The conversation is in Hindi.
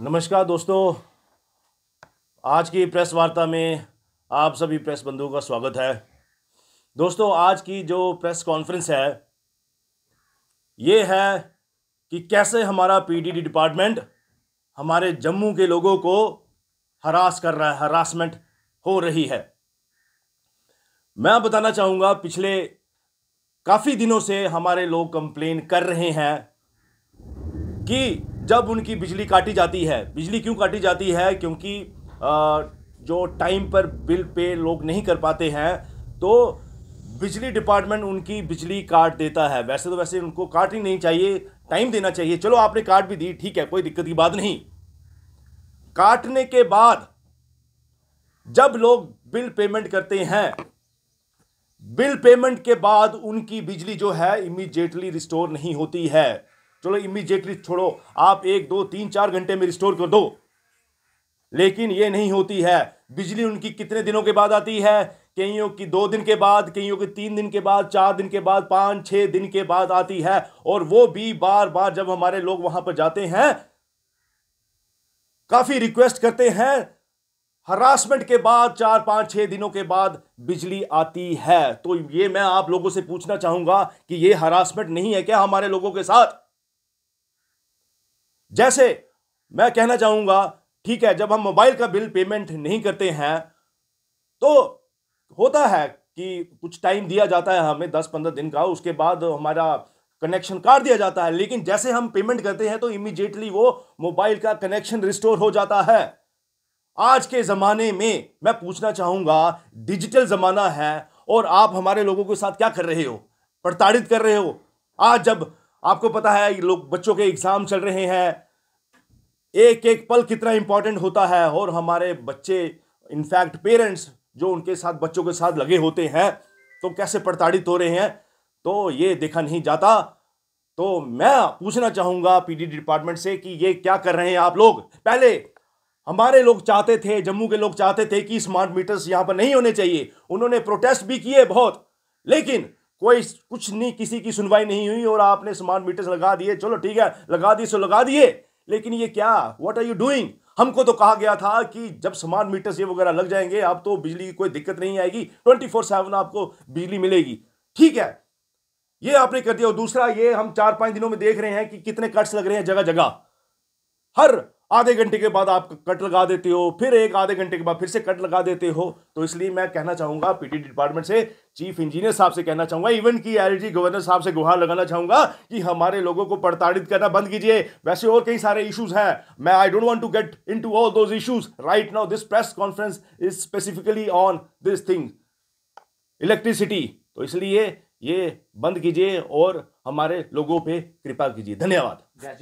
नमस्कार दोस्तों आज की प्रेस वार्ता में आप सभी प्रेस बंधुओं का स्वागत है दोस्तों आज की जो प्रेस कॉन्फ्रेंस है ये है कि कैसे हमारा पीडीडी डिपार्टमेंट हमारे जम्मू के लोगों को हरास कर रहा है हरासमेंट हो रही है मैं बताना चाहूँगा पिछले काफ़ी दिनों से हमारे लोग कंप्लेन कर रहे हैं कि जब उनकी बिजली काटी जाती है बिजली क्यों काटी जाती है क्योंकि जो टाइम पर बिल पे लोग नहीं कर पाते हैं तो बिजली डिपार्टमेंट उनकी बिजली काट देता है वैसे तो वैसे उनको काटनी नहीं चाहिए टाइम देना चाहिए चलो आपने काट भी दी ठीक है कोई दिक्कत की बात नहीं काटने के बाद जब लोग बिल पेमेंट करते हैं बिल पेमेंट के बाद उनकी बिजली जो है इमीजिएटली रिस्टोर नहीं होती है चलो इमीजिएटली छोड़ो आप एक दो तीन चार घंटे में रिस्टोर कर दो लेकिन ये नहीं होती है बिजली उनकी कितने दिनों के बाद आती है कईयों की दो दिन के बाद कईयों की तीन दिन के बाद चार दिन के बाद पाँच छः दिन के बाद आती है और वो भी बार बार जब हमारे लोग वहाँ पर जाते हैं काफ़ी रिक्वेस्ट करते हैं हरासमेंट के बाद चार पाँच छः दिनों के बाद बिजली आती है तो ये मैं आप लोगों से पूछना चाहूँगा कि ये हरासमेंट नहीं है क्या हमारे लोगों के साथ जैसे मैं कहना चाहूंगा ठीक है जब हम मोबाइल का बिल पेमेंट नहीं करते हैं तो होता है कि कुछ टाइम दिया जाता है हमें दस पंद्रह दिन का उसके बाद हमारा कनेक्शन काट दिया जाता है लेकिन जैसे हम पेमेंट करते हैं तो इमीडिएटली वो मोबाइल का कनेक्शन रिस्टोर हो जाता है आज के ज़माने में मैं पूछना चाहूंगा डिजिटल ज़माना है और आप हमारे लोगों के साथ क्या कर रहे हो प्रताड़ित कर रहे हो आज जब आपको पता है लोग बच्चों के एग्ज़ाम चल रहे हैं एक एक पल कितना इंपॉर्टेंट होता है और हमारे बच्चे इनफैक्ट पेरेंट्स जो उनके साथ बच्चों के साथ लगे होते हैं तो कैसे प्रताड़ित हो रहे हैं तो ये देखा नहीं जाता तो मैं पूछना चाहूंगा पीडी डिपार्टमेंट से कि ये क्या कर रहे हैं आप लोग पहले हमारे लोग चाहते थे जम्मू के लोग चाहते थे कि स्मार्ट मीटर्स यहां पर नहीं होने चाहिए उन्होंने प्रोटेस्ट भी किए बहुत लेकिन कोई कुछ नहीं किसी की सुनवाई नहीं हुई और आपने स्मार्ट मीटर्स लगा दिए चलो ठीक है लगा दिए सो लगा दिए लेकिन ये क्या व्हाट आर यू डूइंग हमको तो कहा गया था कि जब स्मार्ट मीटर्स ये वगैरह लग जाएंगे आप तो बिजली की कोई दिक्कत नहीं आएगी ट्वेंटी फोर सेवन आपको बिजली मिलेगी ठीक है ये आपने कर दिया और दूसरा ये हम चार पांच दिनों में देख रहे हैं कि कितने कट्स लग रहे हैं जगह जगह हर आधे घंटे के बाद आप कट लगा देते हो फिर एक आधे घंटे के बाद फिर से कट लगा देते हो तो इसलिए मैं कहना चाहूंगा पीटी डिपार्टमेंट से चीफ इंजीनियर साहब से कहना चाहूंगा इवन की एलजी गवर्नर साहब से गुहार लगाना चाहूंगा कि हमारे लोगों को प्रताड़ित करना बंद कीजिए वैसे और कई सारे इशूज हैं मैं I don't want to get into all those issues right now this press conference is specifically on this thing electricity तो इसलिए ये बंद कीजिए और हमारे लोगों पे कृपा कीजिए धन्यवाद